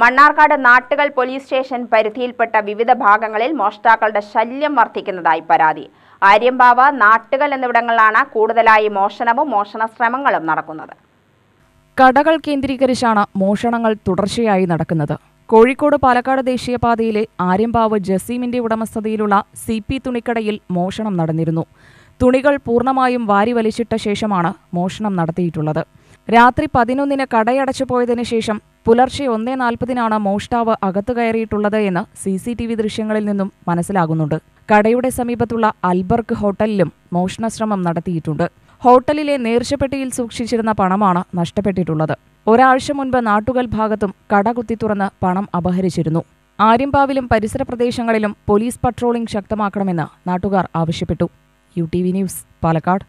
Mannarkkad Nattukal police station പരിധിയിൽപ്പെട്ട വിവിധ ഭാഗങ്ങളിൽ മോഷ്ടാക്കളുടെ ശല്യം വർദ്ധിക്കുന്നതായി പരാതി ആര്യമ്പാവ നാട്ടുകൾ എന്നിവിടങ്ങളിലാണ് കൂടുതലായി മോഷണവും മോഷണ ശ്രമങ്ങളും നടക്കുന്നത് കടകൾ കേന്ദ്രീകരിച്ചാണ് മോഷണങ്ങൾ തുടർച്ചയായി നടക്കുന്നത് കോഴിക്കോട് പാലക്കാട് ദേശീയപാതയിലെ ആര്യമ്പാവ് ജസീമിന്റെ ഉടമസ്ഥതയിലുള്ള സി പി തുണിക്കടയിൽ മോഷണം നടന്നിരുന്നു തുണികൾ പൂർണ്ണമായും വാരി വലിച്ചിട്ട ശേഷമാണ് മോഷണം നടത്തിയിട്ടുള്ളത് രാത്രി പതിനൊന്നിന് കടയടച്ചു പോയതിനു ശേഷം പുലർച്ചെ ഒന്നേ നാൽപ്പതിനാണ് മോഷ്ടാവ് അകത്തു കയറിയിട്ടുള്ളത് എന്ന് സി സി ടി വി ദൃശ്യങ്ങളിൽ നിന്നും മനസ്സിലാകുന്നുണ്ട് കടയുടെ സമീപത്തുള്ള അൽബർഗ് ഹോട്ടലിലും മോഷണശ്രമം നടത്തിയിട്ടുണ്ട് ഹോട്ടലിലെ നേർച്ചപ്പെട്ടിയിൽ സൂക്ഷിച്ചിരുന്ന പണമാണ് നഷ്ടപ്പെട്ടിട്ടുള്ളത് ഒരാഴ്ച മുൻപ് നാട്ടുകൽ ഭാഗത്തും കട കുത്തി തുറന്ന് പണം അപഹരിച്ചിരുന്നു ആര്യമ്പാവിലും പരിസര പ്രദേശങ്ങളിലും പോലീസ് പട്രോളിംഗ് ശക്തമാക്കണമെന്ന് നാട്ടുകാർ ആവശ്യപ്പെട്ടു यू टीवी न्यूज पालकाड़